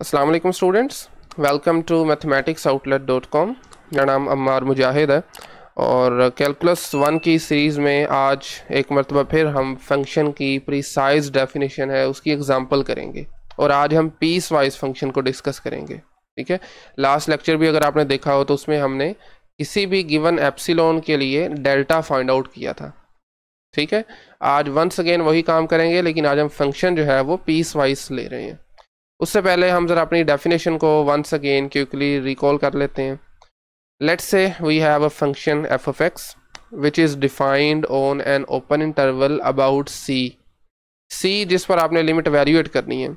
Aslam students welcome to mathematics outlet dot com मेरा नाम अम्मार मुजाहिद है और कैलकुलस वन की सीरीज़ में आज एक मरतबा फिर हम फंक्शन की साइज़ डेफिनेशन है उसकी एग्जांपल करेंगे और आज हम पीस वाइज फंक्शन को डिस्कस करेंगे ठीक है लास्ट लेक्चर भी अगर आपने देखा हो तो उसमें हमने किसी भी गिवन एप्सिलोन के लिए डेल्टा फाइंड आउट किया था ठीक है आज वंस अगेन वही काम करेंगे लेकिन आज हम फंक्शन जो है वो पीस वाइज ले रहे हैं उससे पहले हम ज़रा अपनी डेफिनेशन को वंस अगेन क्विकली रिकॉल कर लेते हैं let's say we have a function F of X which is defined on an open interval about C C जिस पर आपने लिमिट वैल्यूएट करनी है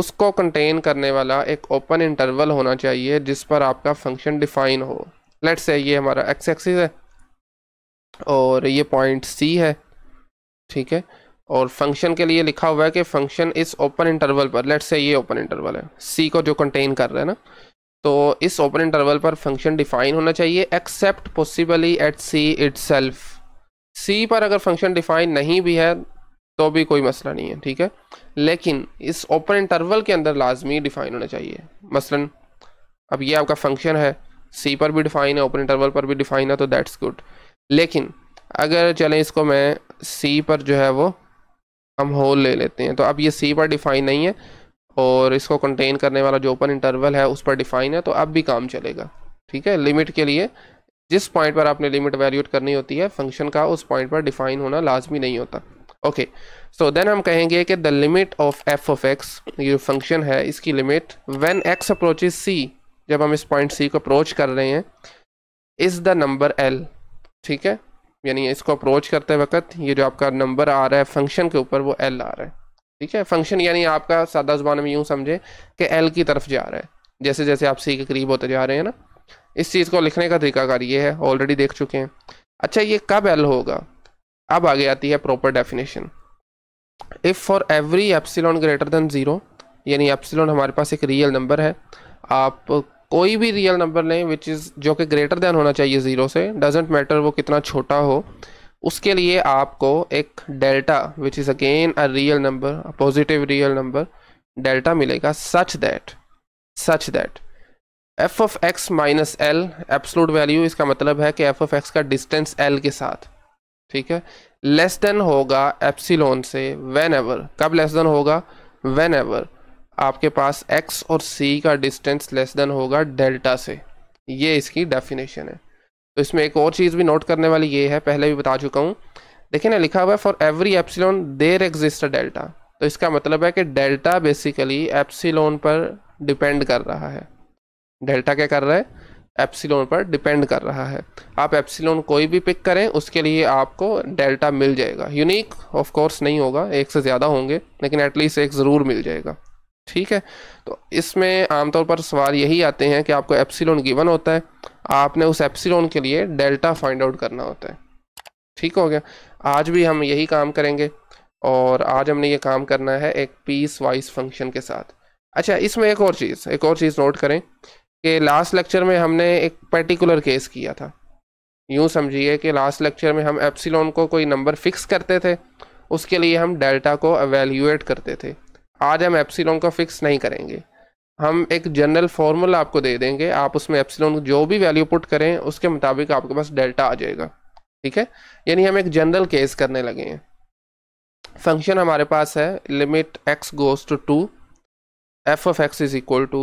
उसको कंटेन करने वाला एक ओपन इंटरवल होना चाहिए जिस पर आपका फंक्शन डिफाइन हो लेट से ये हमारा एक्स एक्सिस है और ये पॉइंट सी है ठीक है और फंक्शन के लिए लिखा हुआ है कि फंक्शन इस ओपन इंटरवल पर लेट्स से ये ओपन इंटरवल है सी को जो कंटेन कर रहा है ना तो इस ओपन इंटरवल पर फंक्शन डिफाइन होना चाहिए except possibly at C it C पर अगर फंक्शन डिफाइन नहीं भी है तो भी कोई मसला नहीं है ठीक है लेकिन इस ओपन इंटरवल के अंदर लाजमी डिफाइन होना चाहिए मसलन अब ये आपका फंक्शन है सी पर भी डिफाइन है ओपन इंटरवल पर भी डिफाइन है तो दैट्स गुड लेकिन अगर चलें इसको मैं सी पर जो है वो हम होल ले लेते हैं तो अब ये सी पर डिफाइन नहीं है और इसको कंटेन करने वाला जो ओपन इंटरवल है उस पर डिफाइन है तो अब भी काम चलेगा ठीक है लिमिट के लिए जिस पॉइंट पर आपने लिमिट वैल्यूट करनी होती है फंक्शन का उस पॉइंट पर डिफाइन होना लाजमी नहीं होता ओके सो देन हम कहेंगे कि the limit of F of X ये फंक्शन है इसकी limit when X approaches C जब हम इस पॉइंट सी को अप्रोच कर रहे हैं इज़ द नंबर एल ठीक है यानी इसको अप्रोच करते वक्त ये जो आपका नंबर आ रहा है फंक्शन के ऊपर वो एल आ रहा है ठीक है फंक्शन यानी आपका सादा जुबान में यूँ समझे कि एल की तरफ जा रहा है जैसे जैसे आप सी के करीब होते जा रहे हैं ना इस चीज़ को लिखने का तरीकाकार ये है ऑलरेडी देख चुके हैं अच्छा ये कब एल होगा अब आगे आती है proper definition if for every epsilon greater than zero यानी एप्सिलॉन हमारे पास एक रियल नंबर है आप कोई भी रियल नंबर लें विच इज़ जो कि ग्रेटर दैन होना चाहिए ज़ीरो से डजेंट मैटर वो कितना छोटा हो उसके लिए आपको एक delta which is again a real number positive real number delta मिलेगा such that such that F of x minus L absolute value इसका मतलब है कि एफ ऑफ एक्स का डिस्टेंस एल के साथ ठीक है लेस देन होगा एप्सिलोन से वेन एवर कब लेस देन होगा वेन एवर आपके पास एक्स और सी का डिस्टेंस लेस देन होगा डेल्टा से ये इसकी डेफिनेशन है तो इसमें एक और चीज़ भी नोट करने वाली ये है पहले भी बता चुका हूँ देखिए ना लिखा हुआ है for every epsilon there exist delta तो इसका मतलब है कि डेल्टा बेसिकली एप्सिलोन पर डिपेंड कर रहा है डेल्टा क्या कर रहा है एप्सिलोन पर डिपेंड कर रहा है आप एप्सिलोन कोई भी पिक करें उसके लिए आपको डेल्टा मिल जाएगा यूनिक ऑफ कोर्स नहीं होगा एक से ज़्यादा होंगे लेकिन एटलीस्ट एक ज़रूर मिल जाएगा ठीक है तो इसमें आमतौर पर सवाल यही आते हैं कि आपको एप्सिलोन गिवन होता है आपने उस एप्सिलोन के लिए डेल्टा फाइंड आउट करना होता है ठीक हो गया आज भी हम यही काम करेंगे और आज हमने ये काम करना है एक पीस वाइज फंक्शन के साथ अच्छा इसमें एक और चीज़ एक और चीज़ नोट करें कि लास्ट लेक्चर में हमने एक पर्टिकुलर केस किया था यूँ समझिए कि लास्ट लेक्चर में हम एप्सिलोन को कोई नंबर फिक्स करते थे उसके लिए हम डेल्टा को अवेल्यूएट करते थे आज हम एप्सिलॉन का फिक्स नहीं करेंगे हम एक जनरल फार्मूला आपको दे देंगे आप उसमें एप्सिलॉन जो भी वैल्यू पुट करें उसके मुताबिक आपके पास डेल्टा आ जाएगा ठीक है यानी हम एक जनरल केस करने लगे हैं फंक्शन हमारे पास है limit x goes to two f of x is equal to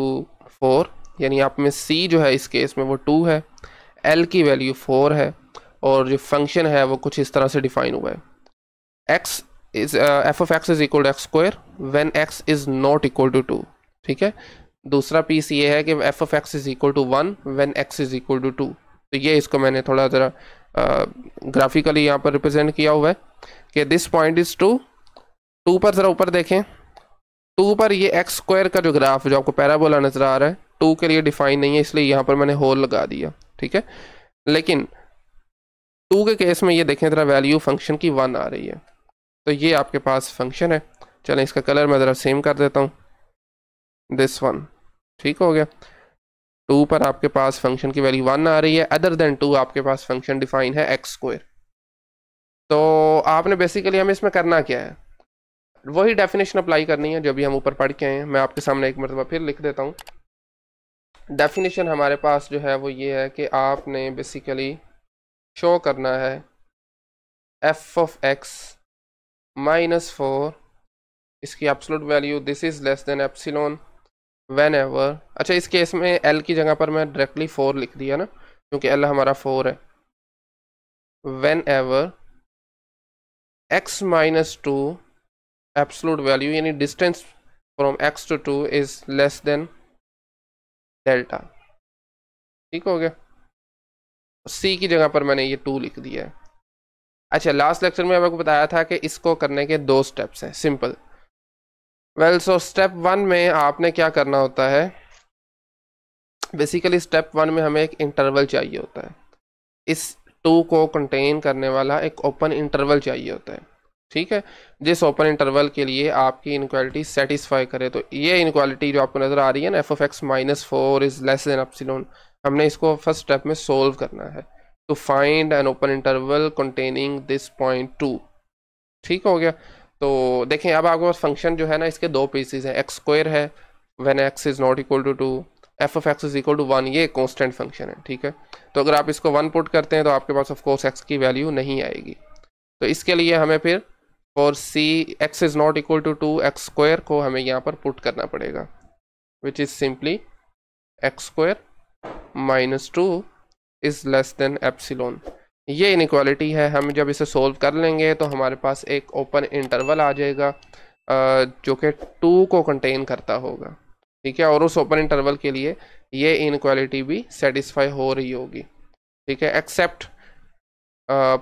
four यानी आप में सी जो है इस केस में वो टू है एल की वैल्यू फोर है और जो फंक्शन है वो कुछ इस तरह से डिफाइन हुआ है x is f of x is equal to x square when x is not equal to two ठीक है दूसरा पीस ये है कि F of x is equal to one when x is equal to two तो ये इसको मैंने थोड़ा ज़रा ग्राफिकली uh, यहाँ पर रिप्रेजेंट किया हुआ है कि this point is two two पर ज़रा ऊपर देखें टू पर ये एक्स स्क्वायर का जो ग्राफ जो आपको पैराबोला नज़र आ रहा है टू के लिए डिफाइन नहीं है इसलिए यहाँ पर मैंने होल लगा दिया ठीक है लेकिन टू के केस में ये देखें ज़रा वैल्यू फंक्शन की वन आ रही है तो ये आपके पास फंक्शन है चलें इसका कलर मैं ज़रा सेम कर देता हूँ दिस वन ठीक हो गया टू पर आपके पास फंक्शन की वैल्यू वन आ रही है अदर देन टू आपके पास फंक्शन डिफाइन है एक्स स्क्वेयर तो आपने बेसिकली हमें इसमें करना क्या है वही डेफिनेशन अप्लाई करनी है जो भी हम ऊपर पढ़ के आए हैं मैं आपके सामने एक मरतबा फिर लिख देता हूँ डेफिनेशन हमारे पास जो है वो ये है कि आपने बेसिकली शो करना है f of x minus four इसकी absolute value this is less than epsilon whenever अच्छा इस केस में एल की जगह पर मैं डायरेक्टली फोर लिख दिया ना क्योंकि एल हमारा फोर है whenever x minus two absolute value यानी distance from x to two is less than delta ठीक हो गया सी की जगह पर मैंने ये टू लिख दिया है अच्छा लास्ट लेक्चर में आपको बताया था कि इसको करने के दो स्टेप्स हैं simple well so step one में आपने क्या करना होता है बेसिकली स्टेप वन में हमें एक इंटरवल चाहिए होता है इस टू को कंटेन करने वाला एक ओपन इंटरवल चाहिए होता है ठीक है जिस ओपन इंटरवल के लिए आपकी इनक्वालिटी सेटिस्फाई करे तो ये इनक्वालिटी जो आपको नज़र आ रही है ना f of x minus four is less than epsilon हमने इसको फर्स्ट स्टेप में सोल्व करना है to find an open interval containing this point two ठीक हो गया तो देखें अब आपके पास फंक्शन जो है ना इसके दो पीसीज हैं एक्स स्क्वायर है when x is not equal to two f of x is equal to one ये कॉन्स्टेंट फंक्शन है ठीक है तो अगर आप इसको वन पुट करते हैं तो आपके पास ऑफकोर्स एक्स की वैल्यू नहीं आएगी तो इसके लिए हमें फिर for c x is not equal to two x square को हमें यहाँ पर पुट करना पड़ेगा which is simply x square minus two is less than epsilon ये इनक्वालिटी है हम जब इसे सोल्व कर लेंगे तो हमारे पास एक ओपन इंटरवल आ जाएगा जो कि टू को कंटेन करता होगा ठीक है और उस ओपन इंटरवल के लिए ये इनक्वालिटी भी सेटिस्फाई हो रही होगी ठीक है except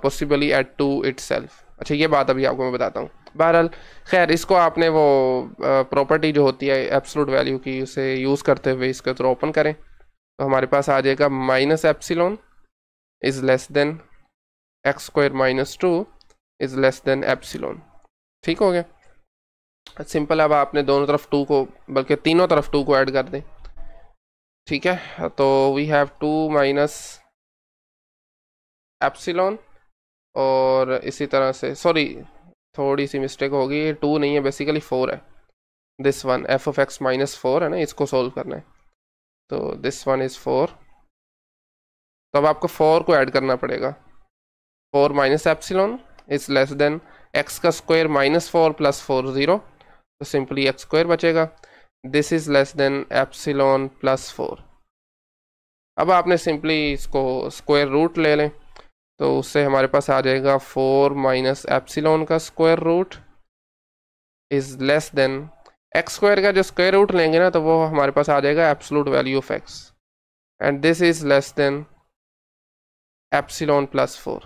possibly at two it अच्छा ये बात अभी आपको मैं बताता हूँ बहरहाल खैर इसको आपने वो प्रॉपर्टी जो होती है एब्सलूट वैल्यू की उसे यूज़ करते हुए इसके थ्रू ओपन करें तो हमारे पास आ जाएगा minus epsilon is less than x square minus two is less than epsilon ठीक हो गया सिंपल अब आपने दोनों तरफ टू को बल्कि तीनों तरफ टू को ऐड कर दें ठीक है तो we have two minus epsilon और इसी तरह से सॉरी थोड़ी सी मिस्टेक होगी टू नहीं है बेसिकली फोर है this one f of x minus four है ना इसको सोल्व करना है तो दिस वन इज़ फोर तो अब आपको फोर को ऐड करना पड़ेगा four minus epsilon is less than x का square minus four plus four zero तो सिंपली एक्स स्क्वायर बचेगा this is less than epsilon plus four अब आपने सिंपली इसको स्क्वायर रूट ले लें तो उससे हमारे पास आ जाएगा फोर माइनस एप्सिलॉन का square root is less than x square का जो स्क्वायर रूट लेंगे ना तो वो हमारे पास आ जाएगा absolute value of x and this is less than epsilon plus four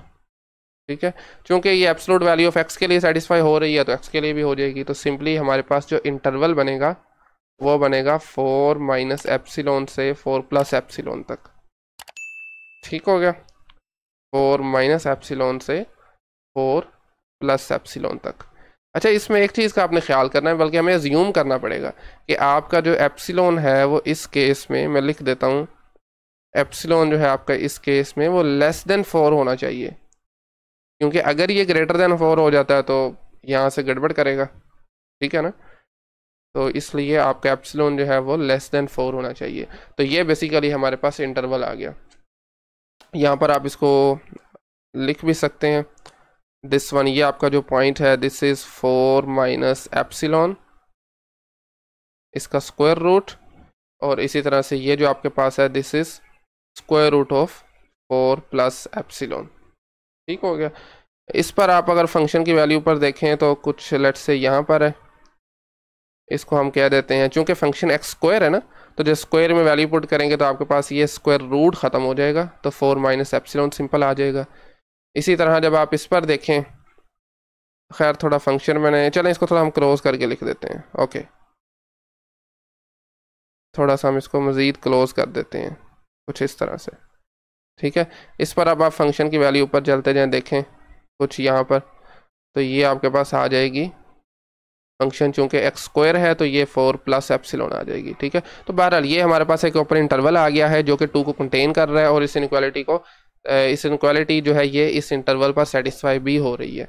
ठीक है क्योंकि ये एप्सलूट वैल्यू ऑफ एक्स के लिए सेटिस्फाई हो रही है तो एक्स के लिए भी हो जाएगी तो सिंपली हमारे पास जो इंटरवल बनेगा वो बनेगा फोर माइनस एप्सिलोन से फोर प्लस एप्सिलोन तक ठीक हो गया फोर माइनस एप्सिलोन से फोर प्लस एप्सिलोन तक अच्छा इसमें एक चीज़ का आपने ख्याल करना है बल्कि हमें ज्यूम करना पड़ेगा कि आपका जो एप्सिलोन है वो इस केस में मैं लिख देता हूँ एप्सिलोन जो है आपका इस केस में वो लेस देन फोर होना चाहिए क्योंकि अगर ये ग्रेटर देन फोर हो जाता है तो यहाँ से गड़बड़ करेगा ठीक है ना तो इसलिए आपका एप्सिलोन जो है वो लेस देन फोर होना चाहिए तो ये बेसिकली हमारे पास इंटरवल आ गया यहाँ पर आप इसको लिख भी सकते हैं दिस वन ये आपका जो पॉइंट है this is four minus epsilon इसका स्क्वायर रूट और इसी तरह से ये जो आपके पास है this is square root of four plus epsilon ठीक हो गया इस पर आप अगर फंक्शन की वैल्यू पर देखें तो कुछ लेट से यहाँ पर है इसको हम कह देते हैं चूंकि फंक्शन एक्स स्क्वायर है ना तो जब स्क्वायर में वैल्यू पुट करेंगे तो आपके पास ये स्क्वायर रूट ख़त्म हो जाएगा तो फोर माइनस एप्सिलॉन सिंपल आ जाएगा इसी तरह जब आप इस पर देखें खैर थोड़ा फंक्शन में नहीं चलें इसको थोड़ा हम क्लोज़ करके लिख देते हैं ओके थोड़ा सा हम इसको मज़ीद क्लोज़ कर देते हैं कुछ इस तरह से ठीक है इस पर अब आप फंक्शन की वैल्यू ऊपर चलते जाएं देखें कुछ यहाँ पर तो ये आपके पास आ जाएगी फंक्शन चूँकि एक्स स्क्वायर है तो ये फोर प्लस एप्सिलोन आ जाएगी ठीक है तो बहरहाल ये हमारे पास एक ओपन इंटरवल आ गया है जो कि टू को कंटेन कर रहा है और इस इनक्वालिटी को इस इनक्वालिटी जो है ये इस इंटरवल पर सेटिस्फाई भी हो रही है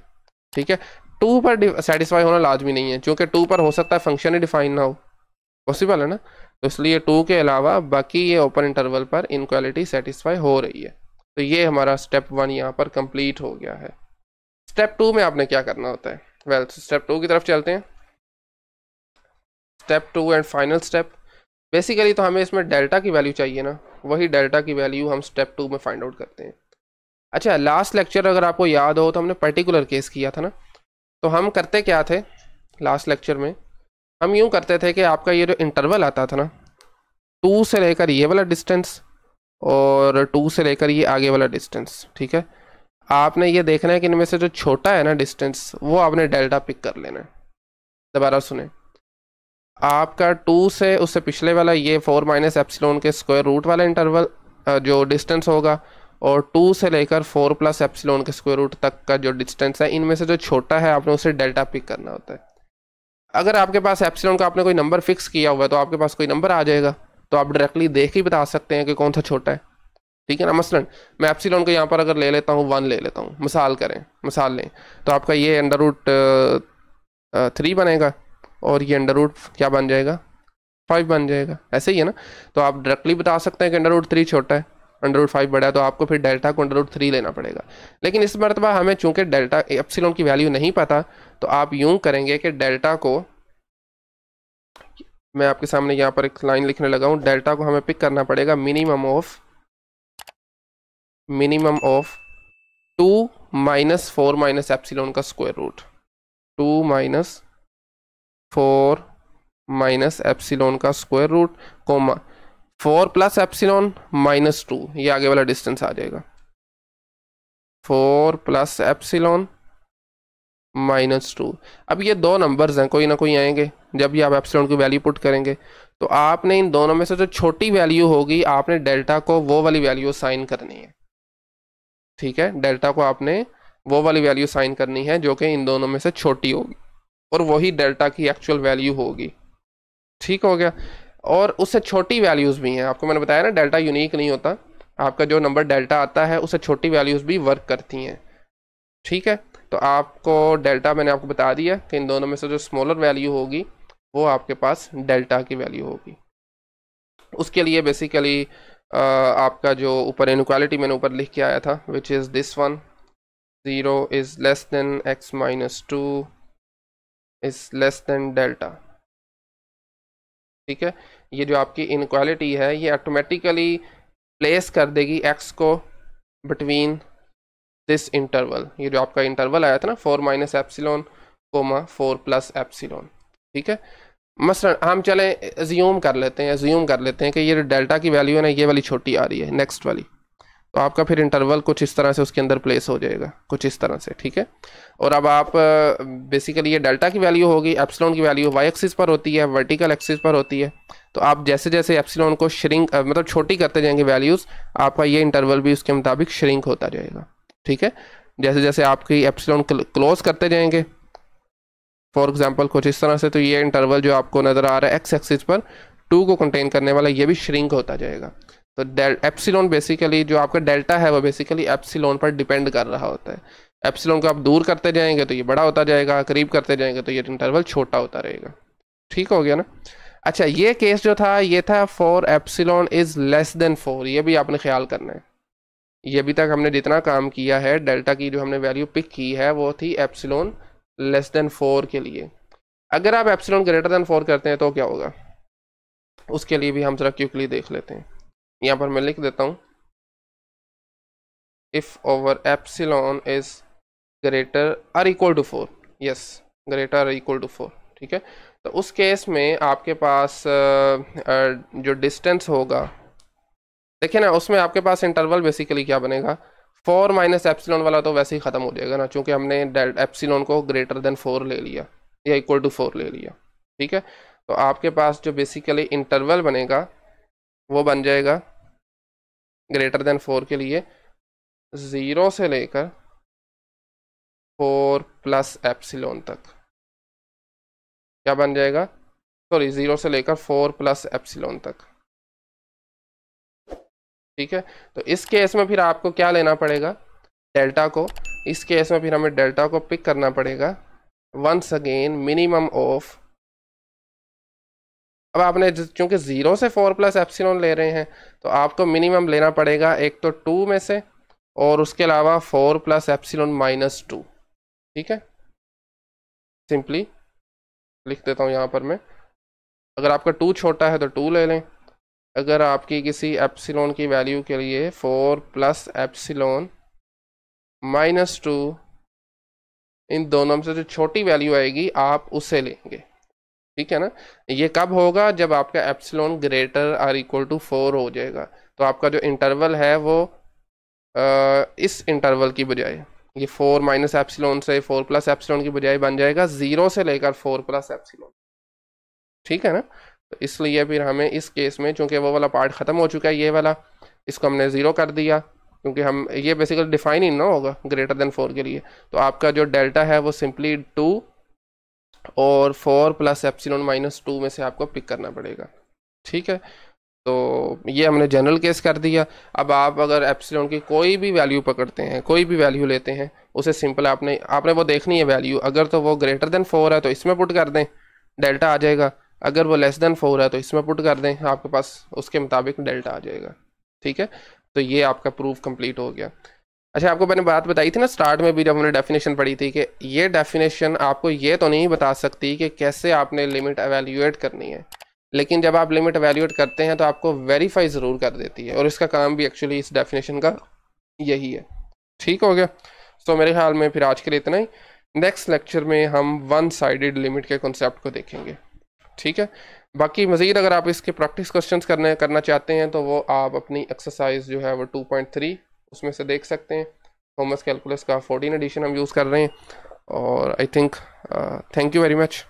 ठीक है टू पर सेटिस्फाई होना लाजमी नहीं है क्योंकि टू पर हो सकता है फंक्शन ही डिफाइन ना हो पॉसिबल है ना तो इसलिए टू के अलावा बाकी ये ओपन इंटरवल पर इनक्वालिटी सेटिस्फाई हो रही है तो ये हमारा स्टेप वन यहाँ पर कंप्लीट हो गया है स्टेप टू में आपने क्या करना होता है वेल्थ स्टेप टू की तरफ चलते हैं step two and final step basically तो हमें इसमें डेल्टा की वैल्यू चाहिए ना वही डेल्टा की वैल्यू हम स्टेप टू में फाइंड आउट करते हैं अच्छा लास्ट लेक्चर अगर आपको याद हो तो हमने पर्टिकुलर केस किया था ना तो हम करते क्या थे लास्ट लेक्चर में हम यूँ करते थे कि आपका ये जो इंटरवल आता था ना टू से लेकर ये वाला डिस्टेंस और टू से लेकर ये आगे वाला डिस्टेंस ठीक है आपने ये देखना है कि इनमें से जो छोटा है ना डिस्टेंस वो आपने डेल्टा पिक कर लेना है दोबारा सुने आपका टू से उससे पिछले वाला ये फोर माइनस एप्सिलोन के स्क्वायर रूट वाला इंटरवल जो डिस्टेंस होगा और टू से लेकर फोर प्लस एप्सिलोन के स्क्वायर रूट तक का जो डिस्टेंस है इनमें से जो छोटा है आपने उसे डेल्टा पिक करना होता है अगर आपके पास एप्सिलोन का आपने कोई नंबर फिक्स किया हुआ है तो आपके पास कोई नंबर आ जाएगा तो आप डायरेक्टली देख ही बता सकते हैं कि कौन सा छोटा है ठीक है ना मसलन मैं एप्सिलोन को यहाँ पर अगर ले लेता हूँ वन ले लेता हूँ मिसाल करें मिसाल लें तो आपका ये अंडर रूट थ्री बनेगा और ये अंडर रूट क्या बन जाएगा फाइव बन जाएगा ऐसे ही है ना तो आप डायरेक्टली बता सकते हैं कि अंडर रूट थ्री छोटा है अंडर रूट फाइव बड़ा है तो आपको फिर डेल्टा को अंडर रूट थ्री लेना पड़ेगा लेकिन इस मरतबा हमें चूंकि डेल्टा एप्सिलोन की वैल्यू नहीं पता तो आप यूं करेंगे कि डेल्टा को मैं आपके सामने यहाँ पर एक लाइन लिखने लगा हूँ डेल्टा को हमें पिक करना पड़ेगा minimum of minimum of two minus four minus epsilon का square root two minus four minus epsilon का square root comma four plus epsilon minus two ये आगे वाला डिस्टेंस आ जाएगा four plus epsilon minus two अब ये दो नंबर्स हैं कोई ना कोई आएंगे जब ये आप एप्सिलोन की वैल्यू पुट करेंगे तो आपने इन दोनों में से जो छोटी वैल्यू होगी आपने डेल्टा को वो वाली वैल्यू साइन करनी है ठीक है डेल्टा को आपने वो वाली वैल्यू साइन करनी है जो कि इन दोनों में से छोटी होगी और वही डेल्टा की एक्चुअल वैल्यू होगी ठीक हो गया और उससे छोटी वैल्यूज़ भी हैं आपको मैंने बताया ना डेल्टा यूनिक नहीं होता आपका जो नंबर डेल्टा आता है उससे छोटी वैल्यूज़ भी वर्क करती हैं ठीक है तो आपको डेल्टा मैंने आपको बता दिया कि इन दोनों में से जो स्मॉलर वैल्यू होगी वो आपके पास डेल्टा की वैल्यू होगी उसके लिए बेसिकली आपका जो ऊपर इनक्वालिटी मैंने ऊपर लिख के आया था which is this one zero is less than x minus two is less than delta ठीक है ये जो आपकी इनक्वालिटी है ये ऑटोमेटिकली प्लेस कर देगी एक्स को बिटवीन दिस इंटरवल ये जो आपका इंटरवल आया था ना four minus epsilon comma four plus epsilon ठीक है मसलन हम चले ज्यूम कर लेते हैं ज्यूम कर लेते हैं कि ये डेल्टा की वैल्यू है ना ये वाली छोटी आ रही है नेक्स्ट वाली तो आपका फिर इंटरवल कुछ इस तरह से उसके अंदर प्लेस हो जाएगा कुछ इस तरह से ठीक है और अब आप बेसिकली ये डेल्टा की वैल्यू होगी एप्सिलॉन की वैल्यू वाई एक्सिस पर होती है वर्टिकल एक्सिस पर होती है तो आप जैसे जैसे एप्सिलॉन को श्रिंक मतलब छोटी करते जाएंगे वैल्यूज़ आपका ये इंटरवल भी उसके मुताबिक श्रिंक होता जाएगा ठीक है जैसे जैसे आपकी एप्सिलॉन क्लोज करते जाएंगे फॉर एग्जाम्पल कुछ इस तरह से तो ये इंटरवल जो आपको नज़र आ रहा है एक्स एक्सिस पर टू को कंटेन करने वाला ये भी श्रिंक होता जाएगा तो डेल एप्सिलोन बेसिकली जो आपका डेल्टा है वो बेसिकली एप्सिलोन पर डिपेंड कर रहा होता है एप्सिलोन को आप दूर करते जाएंगे तो ये बड़ा होता जाएगा करीब करते जाएंगे तो ये इंटरवल छोटा होता रहेगा ठीक हो गया ना अच्छा ये केस जो था ये था four epsilon is less than four ये भी आपने ख्याल करना है ये अभी तक हमने जितना काम किया है डेल्टा की जो हमने वैल्यू पिक की है वो थी एप्सिलोन लेस देन फोर के लिए अगर आप एप्सिलोन ग्रेटर देन फोर करते हैं तो क्या होगा उसके लिए भी हम जरा क्यूकली देख लेते हैं यहाँ पर मैं लिख देता हूँ if over epsilon is greater or equal to four yes greater or equal to four ठीक है तो उस केस में आपके पास जो डिस्टेंस होगा देखिए ना उसमें आपके पास इंटरवल बेसिकली क्या बनेगा फोर माइनस एप्सिलॉन वाला तो वैसे ही ख़त्म हो जाएगा ना चूँकि हमने एप्सिलॉन को ग्रेटर देन फोर ले लिया या इक्वल टू फोर ले लिया ठीक है तो आपके पास जो बेसिकली इंटरवल बनेगा वो बन जाएगा ग्रेटर देन फोर के लिए ज़ीरो से लेकर फोर प्लस एप्सिलोन तक क्या बन जाएगा सॉरी ज़ीरो से लेकर फोर प्लस एप्सिलोन तक ठीक है तो इस केस में फिर आपको क्या लेना पड़ेगा डेल्टा को इस केस में फिर हमें डेल्टा को पिक करना पड़ेगा वंस अगेन मिनिमम ऑफ अब आपने क्योंकि ज़ीरो से फोर प्लस एप्सिलॉन ले रहे हैं तो आपको मिनिमम लेना पड़ेगा एक तो टू में से और उसके अलावा four plus epsilon minus two ठीक है सिंपली लिख देता हूँ यहाँ पर मैं अगर आपका टू छोटा है तो टू ले लें अगर आपकी किसी एप्सिलोन की वैल्यू के लिए four plus epsilon minus two इन दोनों में से जो छोटी वैल्यू आएगी आप उसे लेंगे ठीक है ना ये कब होगा जब आपका epsilon greater or equal to four हो जाएगा तो आपका जो इंटरवल है वो आ, इस इंटरवल की बजाय ये फोर माइनस एप्सिलोन से फोर प्लस एप्सिलोन की बजाय बन जाएगा ज़ीरो से लेकर फोर प्लस एप्सिलोन ठीक है ना तो इसलिए फिर हमें इस केस में चूंकि वो वाला पार्ट ख़त्म हो चुका है ये वाला इसको हमने ज़ीरो कर दिया क्योंकि हम ये बेसिकली डिफाइन ही ना होगा ग्रेटर देन फोर के लिए तो आपका जो डेल्टा है वो सिंपली टू और four plus epsilon minus two में से आपको पिक करना पड़ेगा ठीक है तो ये हमने जनरल केस कर दिया अब आप अगर एप्सिलॉन की कोई भी वैल्यू पकड़ते हैं कोई भी वैल्यू लेते हैं उसे सिंपल आपने आपने वो देखनी है वैल्यू अगर तो वो ग्रेटर देन फोर है तो इसमें पुट कर दें डेल्टा आ जाएगा अगर वो लेस देन फोर है तो इसमें पुट कर दें आपके पास उसके मुताबिक डेल्टा आ जाएगा ठीक है तो ये आपका प्रूफ कंप्लीट हो गया अच्छा आपको मैंने बात बताई थी ना स्टार्ट में भी जब हमने डेफिनेशन पढ़ी थी कि ये डेफिनेशन आपको ये तो नहीं बता सकती कि कैसे आपने लिमिट अवेल्यूएट करनी है लेकिन जब आप लिमिट अवेल्यूएट करते हैं तो आपको वेरीफाई ज़रूर कर देती है और इसका काम भी एक्चुअली इस डेफिनेशन का यही है ठीक हो गया सो मेरे ख्याल में फिर आज के लिए इतना ही नेक्स्ट लेक्चर में हम वन साइडेड लिमिट के कॉन्सेप्ट को देखेंगे ठीक है बाकी मज़ीद अगर आप इसके प्रैक्टिस क्वेश्चंस करने करना चाहते हैं तो वो आप अपनी एक्सरसाइज जो है वो 2.3 उसमें से देख सकते हैं थॉमस कैलकुलस का फोर्टीन एडिशन हम यूज़ कर रहे हैं और I think thank you very much